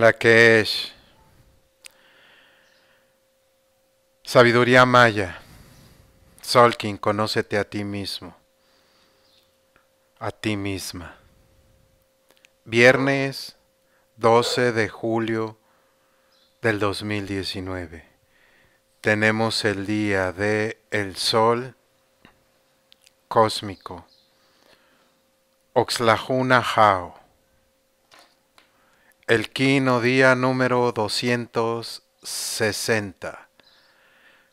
la que es sabiduría maya. Solkin, conócete a ti mismo, a ti misma. Viernes 12 de julio del 2019. Tenemos el día de el sol cósmico. Oxlahuna Hao. El quino día número 260.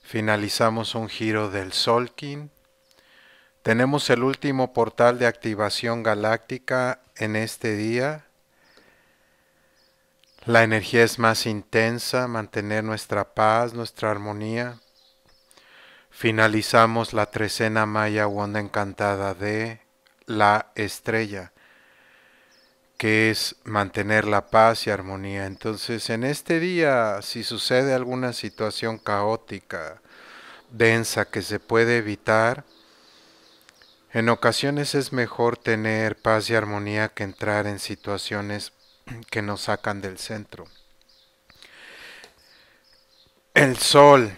Finalizamos un giro del Solkin. Tenemos el último portal de activación galáctica en este día. La energía es más intensa, mantener nuestra paz, nuestra armonía. Finalizamos la trecena maya Wanda encantada de la estrella que es mantener la paz y armonía. Entonces, en este día, si sucede alguna situación caótica, densa, que se puede evitar, en ocasiones es mejor tener paz y armonía que entrar en situaciones que nos sacan del centro. El sol,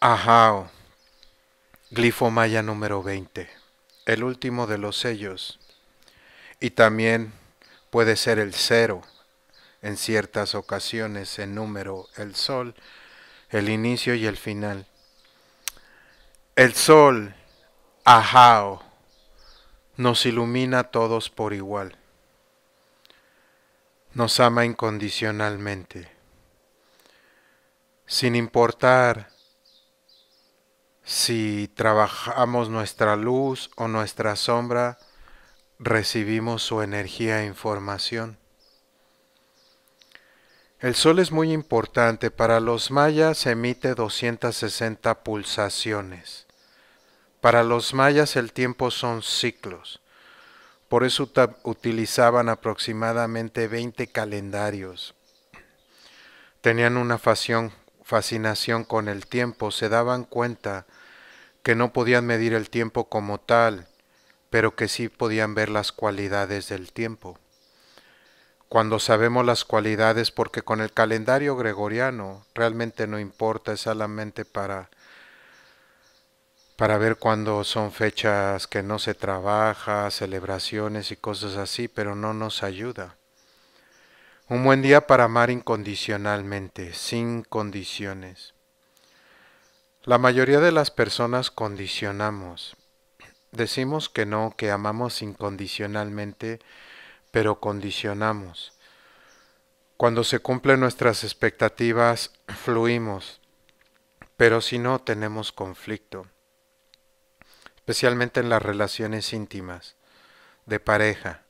ajao, glifo maya número 20, el último de los sellos, y también puede ser el cero, en ciertas ocasiones en número el sol, el inicio y el final. El sol, ajao, nos ilumina a todos por igual. Nos ama incondicionalmente, sin importar si trabajamos nuestra luz o nuestra sombra, recibimos su energía e información. El sol es muy importante. Para los mayas emite 260 pulsaciones. Para los mayas el tiempo son ciclos. Por eso utilizaban aproximadamente 20 calendarios. Tenían una fascinación con el tiempo. Se daban cuenta que no podían medir el tiempo como tal pero que sí podían ver las cualidades del tiempo. Cuando sabemos las cualidades, porque con el calendario gregoriano realmente no importa, es solamente para, para ver cuándo son fechas que no se trabaja, celebraciones y cosas así, pero no nos ayuda. Un buen día para amar incondicionalmente, sin condiciones. La mayoría de las personas condicionamos. Decimos que no, que amamos incondicionalmente, pero condicionamos. Cuando se cumplen nuestras expectativas, fluimos, pero si no, tenemos conflicto, especialmente en las relaciones íntimas, de pareja.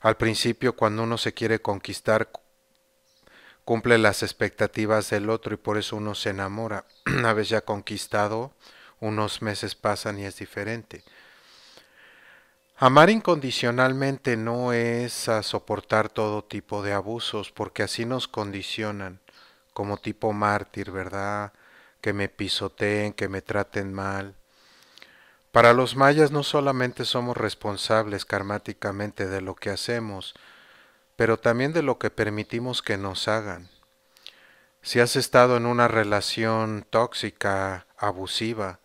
Al principio, cuando uno se quiere conquistar, cumple las expectativas del otro y por eso uno se enamora. Una vez ya conquistado, unos meses pasan y es diferente. Amar incondicionalmente no es soportar todo tipo de abusos, porque así nos condicionan como tipo mártir, ¿verdad? Que me pisoteen, que me traten mal. Para los mayas no solamente somos responsables karmáticamente de lo que hacemos, pero también de lo que permitimos que nos hagan. Si has estado en una relación tóxica, abusiva,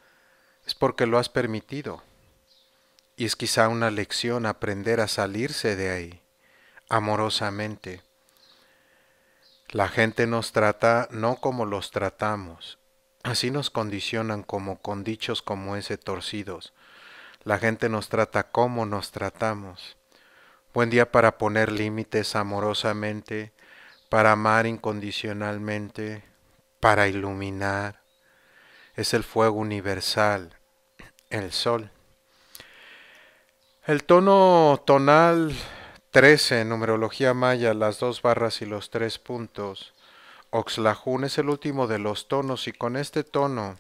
es porque lo has permitido. Y es quizá una lección aprender a salirse de ahí amorosamente. La gente nos trata no como los tratamos, así nos condicionan como con dichos como ese torcidos. La gente nos trata como nos tratamos. Buen día para poner límites amorosamente, para amar incondicionalmente, para iluminar. Es el fuego universal el sol. El tono tonal 13, numerología maya, las dos barras y los tres puntos. Oxlajún es el último de los tonos y con este tono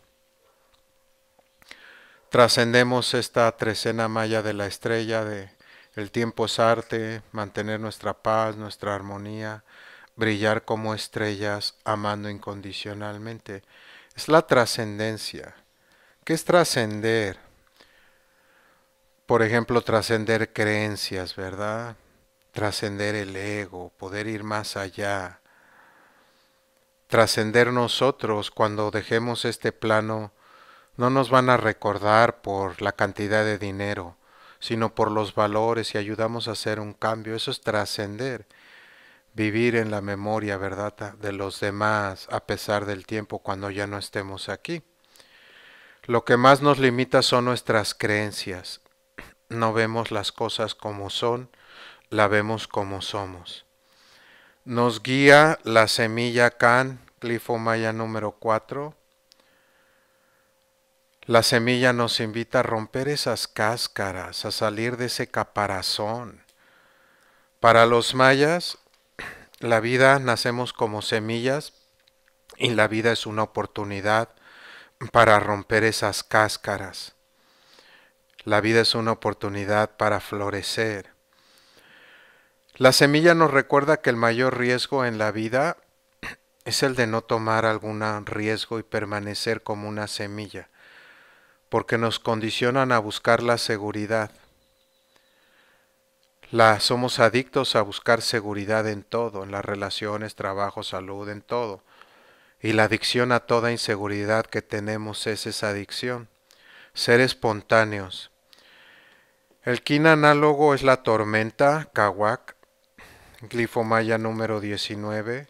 trascendemos esta trecena maya de la estrella de el tiempo es arte, mantener nuestra paz, nuestra armonía, brillar como estrellas, amando incondicionalmente. Es la trascendencia. ¿Qué es trascender? por ejemplo, trascender creencias, ¿verdad? Trascender el ego, poder ir más allá, trascender nosotros cuando dejemos este plano, no nos van a recordar por la cantidad de dinero, sino por los valores y ayudamos a hacer un cambio. Eso es trascender, vivir en la memoria, ¿verdad?, de los demás a pesar del tiempo cuando ya no estemos aquí. Lo que más nos limita son nuestras creencias no vemos las cosas como son, la vemos como somos. Nos guía la semilla Can, clifo maya número 4. La semilla nos invita a romper esas cáscaras, a salir de ese caparazón. Para los mayas, la vida nacemos como semillas y la vida es una oportunidad para romper esas cáscaras. La vida es una oportunidad para florecer. La semilla nos recuerda que el mayor riesgo en la vida es el de no tomar algún riesgo y permanecer como una semilla, porque nos condicionan a buscar la seguridad. La, somos adictos a buscar seguridad en todo, en las relaciones, trabajo, salud, en todo. Y la adicción a toda inseguridad que tenemos es esa adicción. Ser espontáneos, el kin análogo es la tormenta, kawak, glifo maya número 19.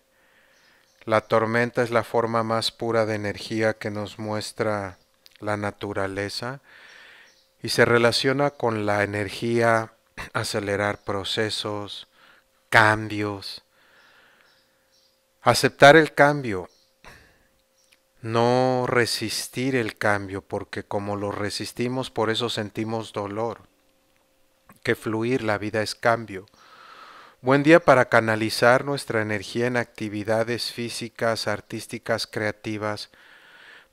La tormenta es la forma más pura de energía que nos muestra la naturaleza y se relaciona con la energía acelerar procesos, cambios, aceptar el cambio, no resistir el cambio, porque como lo resistimos, por eso sentimos dolor que fluir, la vida es cambio. Buen día para canalizar nuestra energía en actividades físicas, artísticas, creativas,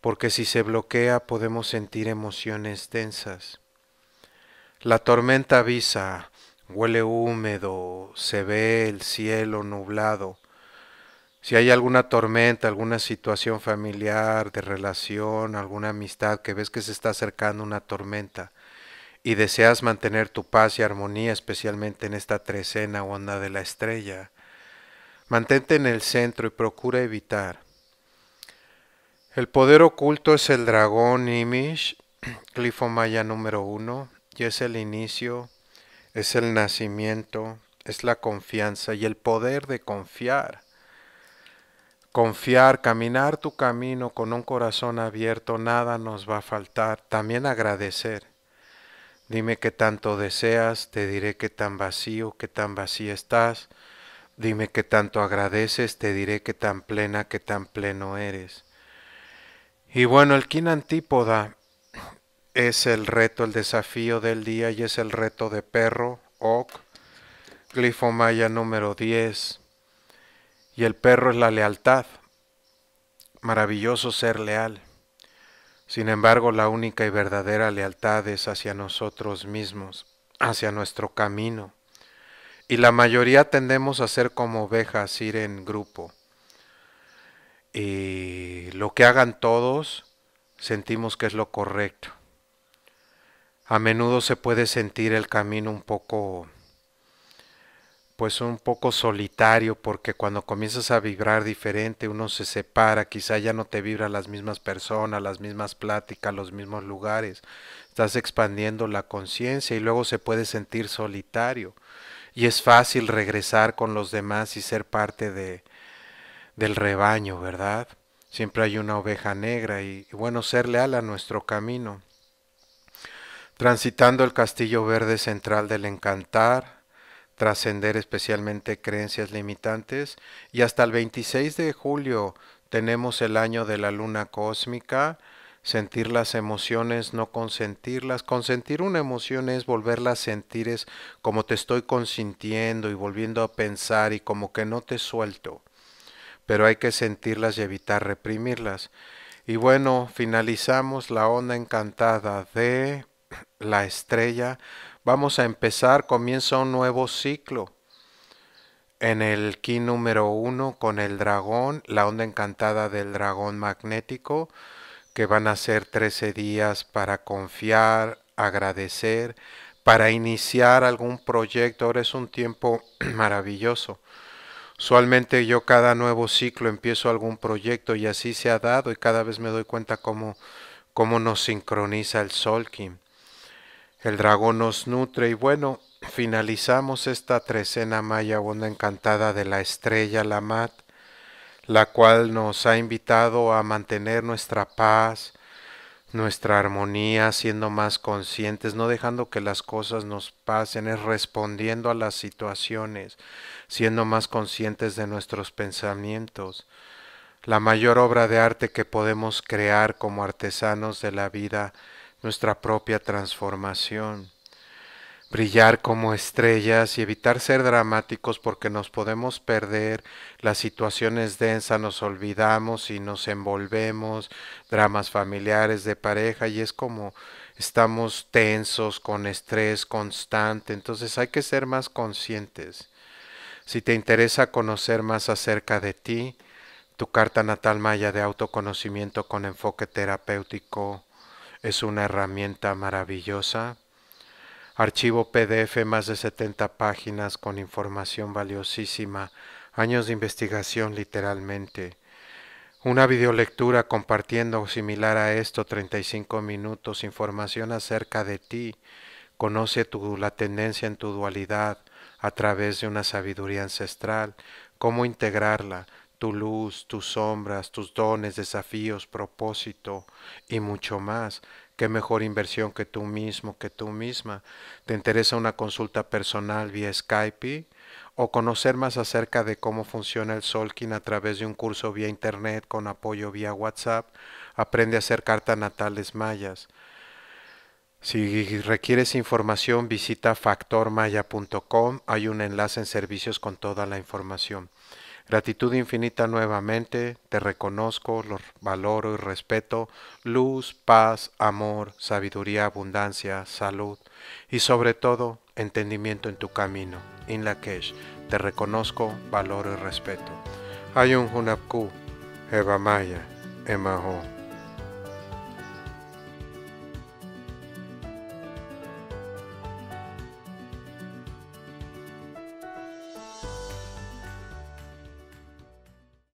porque si se bloquea podemos sentir emociones densas. La tormenta avisa, huele húmedo, se ve el cielo nublado. Si hay alguna tormenta, alguna situación familiar, de relación, alguna amistad, que ves que se está acercando una tormenta, y deseas mantener tu paz y armonía especialmente en esta trecena onda de la estrella, mantente en el centro y procura evitar. El poder oculto es el dragón Imish, clifo maya número uno, y es el inicio, es el nacimiento, es la confianza y el poder de confiar. Confiar, caminar tu camino con un corazón abierto, nada nos va a faltar. También agradecer. Dime qué tanto deseas, te diré qué tan vacío, qué tan vacía estás. Dime qué tanto agradeces, te diré qué tan plena, qué tan pleno eres. Y bueno, el kin antípoda es el reto, el desafío del día y es el reto de perro, oc, glifo maya número 10. Y el perro es la lealtad. Maravilloso ser leal. Sin embargo, la única y verdadera lealtad es hacia nosotros mismos, hacia nuestro camino. Y la mayoría tendemos a ser como ovejas, ir en grupo. Y lo que hagan todos, sentimos que es lo correcto. A menudo se puede sentir el camino un poco pues un poco solitario porque cuando comienzas a vibrar diferente uno se separa, quizá ya no te vibra las mismas personas, las mismas pláticas, los mismos lugares, estás expandiendo la conciencia y luego se puede sentir solitario y es fácil regresar con los demás y ser parte de, del rebaño, ¿verdad? Siempre hay una oveja negra y bueno, ser leal a nuestro camino. Transitando el castillo verde central del encantar, trascender especialmente creencias limitantes. Y hasta el 26 de julio tenemos el año de la luna cósmica, sentir las emociones, no consentirlas. Consentir una emoción es volverla a sentir, es como te estoy consintiendo y volviendo a pensar y como que no te suelto. Pero hay que sentirlas y evitar reprimirlas. Y bueno, finalizamos la onda encantada de la estrella Vamos a empezar, comienza un nuevo ciclo. En el ki número uno con el dragón, la onda encantada del dragón magnético, que van a ser 13 días para confiar, agradecer, para iniciar algún proyecto. Ahora es un tiempo maravilloso. Usualmente yo cada nuevo ciclo empiezo algún proyecto y así se ha dado y cada vez me doy cuenta cómo, cómo nos sincroniza el Sol Kim. El dragón nos nutre y bueno, finalizamos esta trecena maya onda encantada de la estrella Lamat, la cual nos ha invitado a mantener nuestra paz, nuestra armonía, siendo más conscientes, no dejando que las cosas nos pasen, es respondiendo a las situaciones, siendo más conscientes de nuestros pensamientos. La mayor obra de arte que podemos crear como artesanos de la vida nuestra propia transformación, brillar como estrellas y evitar ser dramáticos porque nos podemos perder, las situaciones densas nos olvidamos y nos envolvemos, dramas familiares, de pareja, y es como estamos tensos, con estrés constante, entonces hay que ser más conscientes. Si te interesa conocer más acerca de ti, tu carta natal maya de autoconocimiento con enfoque terapéutico es una herramienta maravillosa. Archivo PDF, más de 70 páginas con información valiosísima, años de investigación literalmente. Una videolectura compartiendo similar a esto, 35 minutos, información acerca de ti. Conoce tu, la tendencia en tu dualidad a través de una sabiduría ancestral, cómo integrarla, tu luz, tus sombras, tus dones, desafíos, propósito y mucho más. Qué mejor inversión que tú mismo, que tú misma. ¿Te interesa una consulta personal vía Skype? o conocer más acerca de cómo funciona el Solkin a través de un curso vía internet con apoyo vía WhatsApp, aprende a hacer cartas natales mayas. Si requieres información, visita factormaya.com. Hay un enlace en servicios con toda la información. Gratitud infinita nuevamente, te reconozco, lo valoro y respeto, luz, paz, amor, sabiduría, abundancia, salud y sobre todo entendimiento en tu camino. In te reconozco, valoro y respeto. Ayun Hunapku, Eva Maya,